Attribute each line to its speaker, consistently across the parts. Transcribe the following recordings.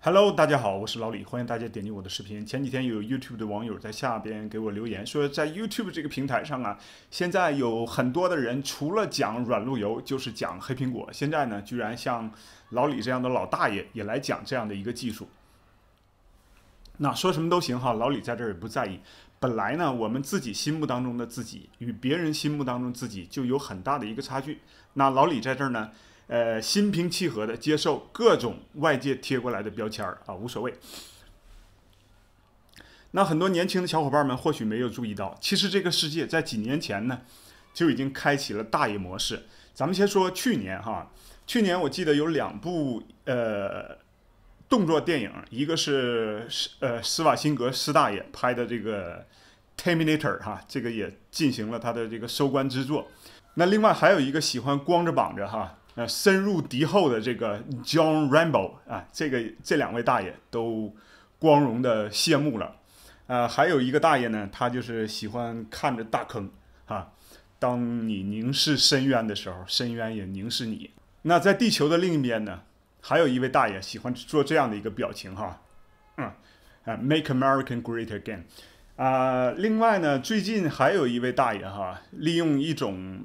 Speaker 1: Hello，大家好，我是老李，欢迎大家点击我的视频。前几天有 YouTube 的网友在下边给我留言，说在 YouTube 这个平台上啊，现在有很多的人除了讲软路由，就是讲黑苹果。现在呢，居然像老李这样的老大爷也来讲这样的一个技术。那说什么都行哈，老李在这儿也不在意。本来呢，我们自己心目当中的自己与别人心目当中自己就有很大的一个差距。那老李在这儿呢？呃，心平气和的接受各种外界贴过来的标签儿啊，无所谓。那很多年轻的小伙伴们或许没有注意到，其实这个世界在几年前呢就已经开启了大爷模式。咱们先说去年哈，去年我记得有两部呃动作电影，一个是斯呃施瓦辛格斯大爷拍的这个《Terminator》哈，这个也进行了他的这个收官之作。那另外还有一个喜欢光着膀子哈。呃，深入敌后的这个 John Rambo 啊，这个这两位大爷都光荣的谢幕了。呃，还有一个大爷呢，他就是喜欢看着大坑啊。当你凝视深渊的时候，深渊也凝视你。那在地球的另一边呢，还有一位大爷喜欢做这样的一个表情哈。嗯，啊 m a k e America Great Again。啊，另外呢，最近还有一位大爷哈，利用一种。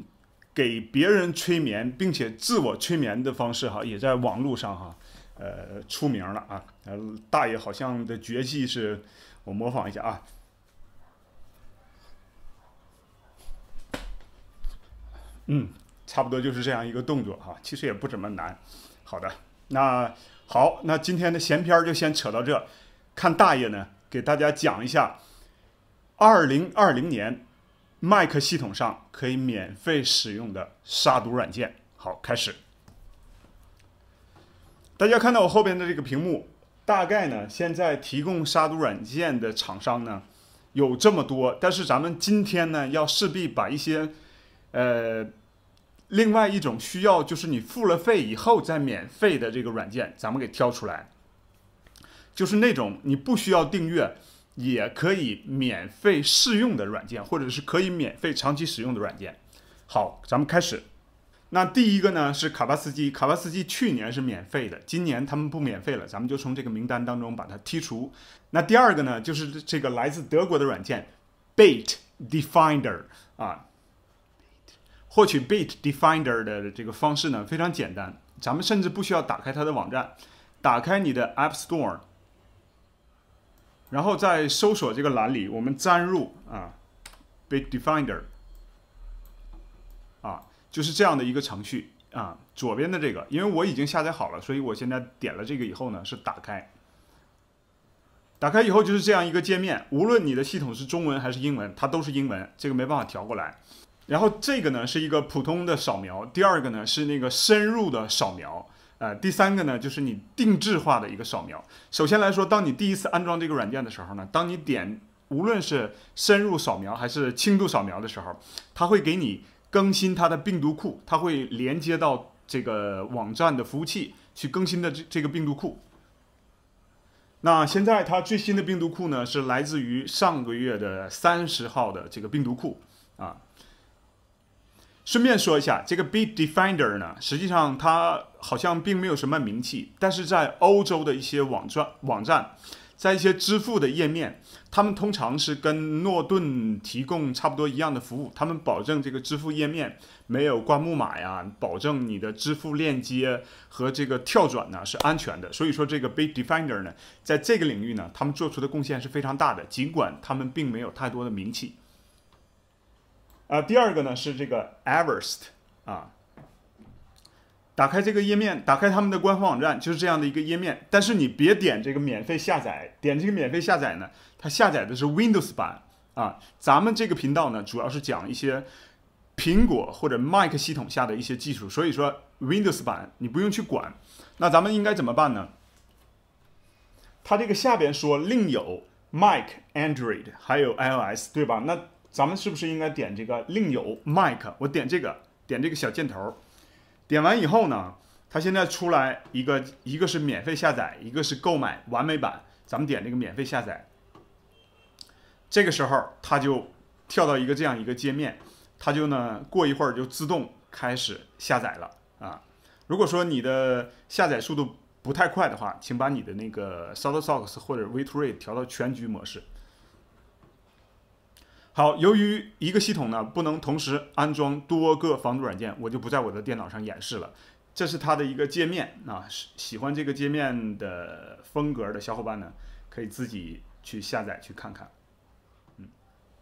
Speaker 1: 给别人催眠，并且自我催眠的方式，哈，也在网络上，哈，呃，出名了啊。大爷好像的绝技是，我模仿一下啊。嗯，差不多就是这样一个动作哈，其实也不怎么难。好的，那好，那今天的闲篇就先扯到这。看大爷呢，给大家讲一下，二零二零年。Mac 系统上可以免费使用的杀毒软件。好，开始。大家看到我后边的这个屏幕，大概呢，现在提供杀毒软件的厂商呢有这么多，但是咱们今天呢要势必把一些，呃，另外一种需要就是你付了费以后再免费的这个软件，咱们给挑出来，就是那种你不需要订阅。也可以免费试用的软件，或者是可以免费长期使用的软件。好，咱们开始。那第一个呢是卡巴斯基，卡巴斯基去年是免费的，今年他们不免费了，咱们就从这个名单当中把它剔除。那第二个呢就是这个来自德国的软件，Bit Defender 啊。获取 Bit Defender 的这个方式呢非常简单，咱们甚至不需要打开它的网站，打开你的 App Store。然后在搜索这个栏里，我们粘入啊 b i t d e f i n d e r 啊，就是这样的一个程序啊，左边的这个，因为我已经下载好了，所以我现在点了这个以后呢，是打开，打开以后就是这样一个界面，无论你的系统是中文还是英文，它都是英文，这个没办法调过来。然后这个呢是一个普通的扫描，第二个呢是那个深入的扫描。呃，第三个呢，就是你定制化的一个扫描。首先来说，当你第一次安装这个软件的时候呢，当你点无论是深入扫描还是轻度扫描的时候，它会给你更新它的病毒库，它会连接到这个网站的服务器去更新的这这个病毒库。那现在它最新的病毒库呢，是来自于上个月的三十号的这个病毒库啊。顺便说一下，这个 Big Defender 呢，实际上它好像并没有什么名气，但是在欧洲的一些网站网站，在一些支付的页面，他们通常是跟诺顿提供差不多一样的服务，他们保证这个支付页面没有挂木马呀，保证你的支付链接和这个跳转呢是安全的。所以说，这个 Big Defender 呢，在这个领域呢，他们做出的贡献是非常大的，尽管他们并没有太多的名气。呃，第二个呢是这个 Everest 啊，打开这个页面，打开他们的官方网站，就是这样的一个页面。但是你别点这个免费下载，点这个免费下载呢，它下载的是 Windows 版啊。咱们这个频道呢，主要是讲一些苹果或者 Mac 系统下的一些技术，所以说 Windows 版你不用去管。那咱们应该怎么办呢？它这个下边说另有 Mac、Android 还有 iOS，对吧？那咱们是不是应该点这个另有 mic？我点这个，点这个小箭头，点完以后呢，它现在出来一个，一个是免费下载，一个是购买完美版。咱们点这个免费下载，这个时候它就跳到一个这样一个界面，它就呢过一会儿就自动开始下载了啊。如果说你的下载速度不太快的话，请把你的那个 s o a t o s o c k s 或者 V2Ray 调到全局模式。好，由于一个系统呢不能同时安装多个防毒软件，我就不在我的电脑上演示了。这是它的一个界面啊，喜欢这个界面的风格的小伙伴呢，可以自己去下载去看看。嗯，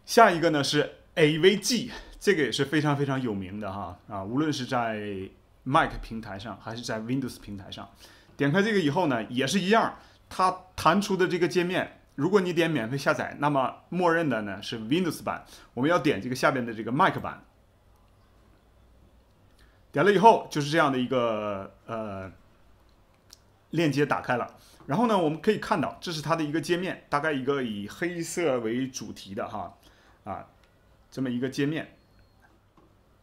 Speaker 1: 下一个呢是 AVG，这个也是非常非常有名的哈啊，无论是在 Mac 平台上还是在 Windows 平台上，点开这个以后呢，也是一样，它弹出的这个界面。如果你点免费下载，那么默认的呢是 Windows 版，我们要点这个下边的这个 Mac 版。点了以后就是这样的一个呃链接打开了，然后呢我们可以看到这是它的一个界面，大概一个以黑色为主题的哈啊这么一个界面。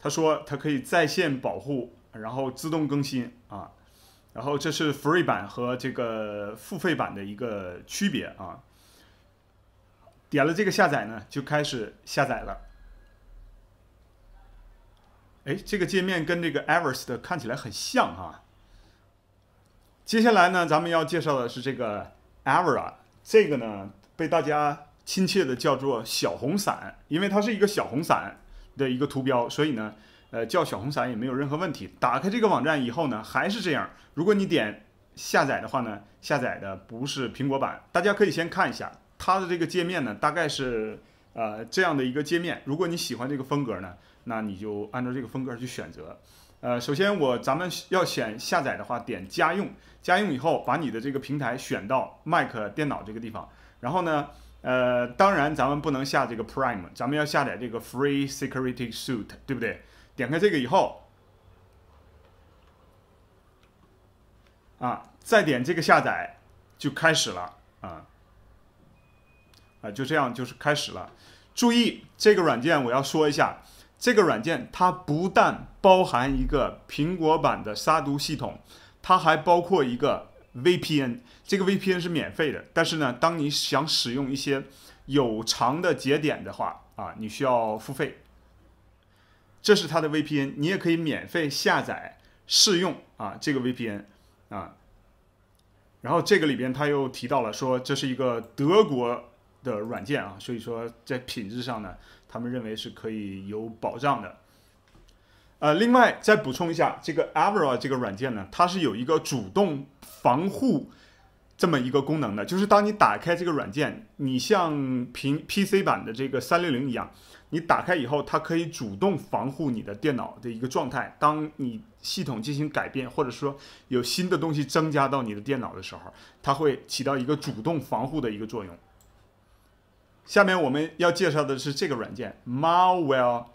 Speaker 1: 他说它可以在线保护，然后自动更新啊，然后这是 Free 版和这个付费版的一个区别啊。点了这个下载呢，就开始下载了。哎，这个界面跟这个 Everest 看起来很像哈。接下来呢，咱们要介绍的是这个 a v e r a 这个呢被大家亲切的叫做小红伞，因为它是一个小红伞的一个图标，所以呢，呃，叫小红伞也没有任何问题。打开这个网站以后呢，还是这样。如果你点下载的话呢，下载的不是苹果版，大家可以先看一下。它的这个界面呢，大概是呃这样的一个界面。如果你喜欢这个风格呢，那你就按照这个风格去选择。呃，首先我咱们要选下载的话，点家用，家用以后把你的这个平台选到 Mac 电脑这个地方。然后呢，呃，当然咱们不能下这个 Prime，咱们要下载这个 Free Security Suite，对不对？点开这个以后，啊，再点这个下载，就开始了啊。啊，就这样就是开始了。注意这个软件，我要说一下，这个软件它不但包含一个苹果版的杀毒系统，它还包括一个 VPN。这个 VPN 是免费的，但是呢，当你想使用一些有偿的节点的话啊，你需要付费。这是它的 VPN，你也可以免费下载试用啊，这个 VPN 啊。然后这个里边他又提到了说，这是一个德国。的软件啊，所以说在品质上呢，他们认为是可以有保障的。呃，另外再补充一下，这个 Avro 这个软件呢，它是有一个主动防护这么一个功能的，就是当你打开这个软件，你像平 PC 版的这个三六零一样，你打开以后，它可以主动防护你的电脑的一个状态。当你系统进行改变，或者说有新的东西增加到你的电脑的时候，它会起到一个主动防护的一个作用。下面我们要介绍的是这个软件 m a l w a r e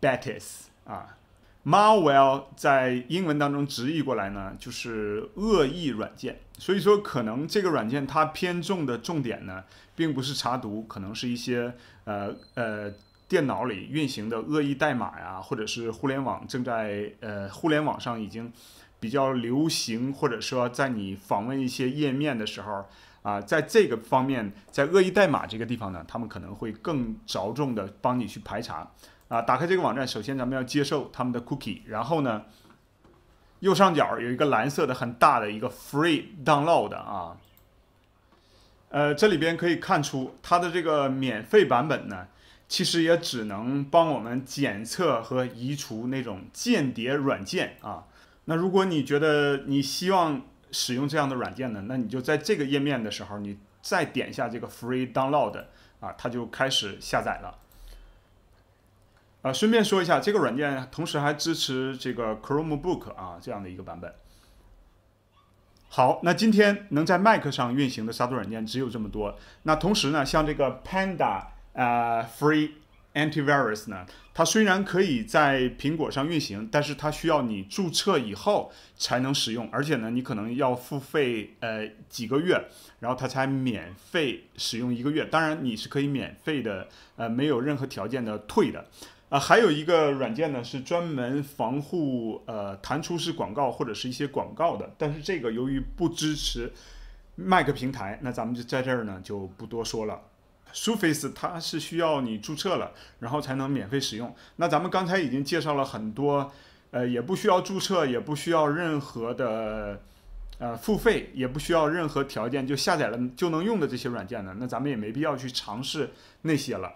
Speaker 1: b a t i s 啊，Malware 在英文当中直译过来呢，就是恶意软件。所以说，可能这个软件它偏重的重点呢，并不是查毒，可能是一些呃呃电脑里运行的恶意代码呀，或者是互联网正在呃互联网上已经比较流行，或者说在你访问一些页面的时候。啊，在这个方面，在恶意代码这个地方呢，他们可能会更着重的帮你去排查。啊，打开这个网站，首先咱们要接受他们的 cookie，然后呢，右上角有一个蓝色的很大的一个 Free Download 啊。呃，这里边可以看出，它的这个免费版本呢，其实也只能帮我们检测和移除那种间谍软件啊。那如果你觉得你希望，使用这样的软件呢，那你就在这个页面的时候，你再点一下这个 Free Download，啊，它就开始下载了。啊，顺便说一下，这个软件同时还支持这个 Chromebook，啊，这样的一个版本。好，那今天能在 Mac 上运行的杀毒软件只有这么多。那同时呢，像这个 Panda，啊，Free。Anti-virus 呢，它虽然可以在苹果上运行，但是它需要你注册以后才能使用，而且呢，你可能要付费，呃，几个月，然后它才免费使用一个月。当然，你是可以免费的，呃，没有任何条件的退的。啊，还有一个软件呢，是专门防护呃弹出式广告或者是一些广告的，但是这个由于不支持 Mac 平台，那咱们就在这儿呢就不多说了。Surface 它是需要你注册了，然后才能免费使用。那咱们刚才已经介绍了很多，呃，也不需要注册，也不需要任何的，呃，付费，也不需要任何条件就下载了就能用的这些软件呢。那咱们也没必要去尝试那些了。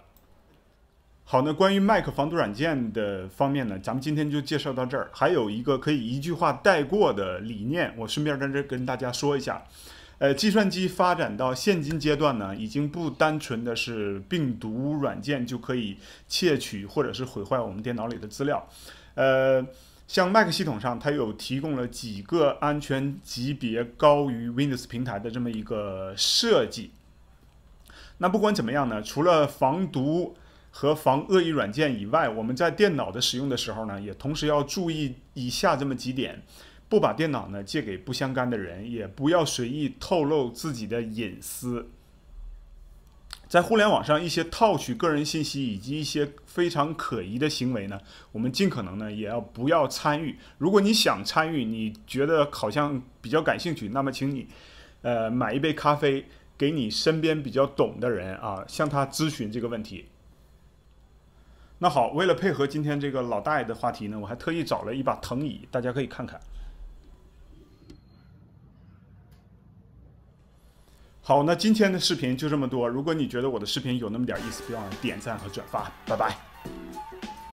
Speaker 1: 好，那关于 Mac 防毒软件的方面呢，咱们今天就介绍到这儿。还有一个可以一句话带过的理念，我顺便在这跟大家说一下。呃，计算机发展到现今阶段呢，已经不单纯的是病毒软件就可以窃取或者是毁坏我们电脑里的资料。呃，像 Mac 系统上，它有提供了几个安全级别高于 Windows 平台的这么一个设计。那不管怎么样呢，除了防毒和防恶意软件以外，我们在电脑的使用的时候呢，也同时要注意以下这么几点。不把电脑呢借给不相干的人，也不要随意透露自己的隐私。在互联网上，一些套取个人信息以及一些非常可疑的行为呢，我们尽可能呢也要不要参与。如果你想参与，你觉得好像比较感兴趣，那么请你，呃，买一杯咖啡，给你身边比较懂的人啊，向他咨询这个问题。那好，为了配合今天这个老大爷的话题呢，我还特意找了一把藤椅，大家可以看看。好，那今天的视频就这么多。如果你觉得我的视频有那么点意思，别忘了点赞和转发。拜拜。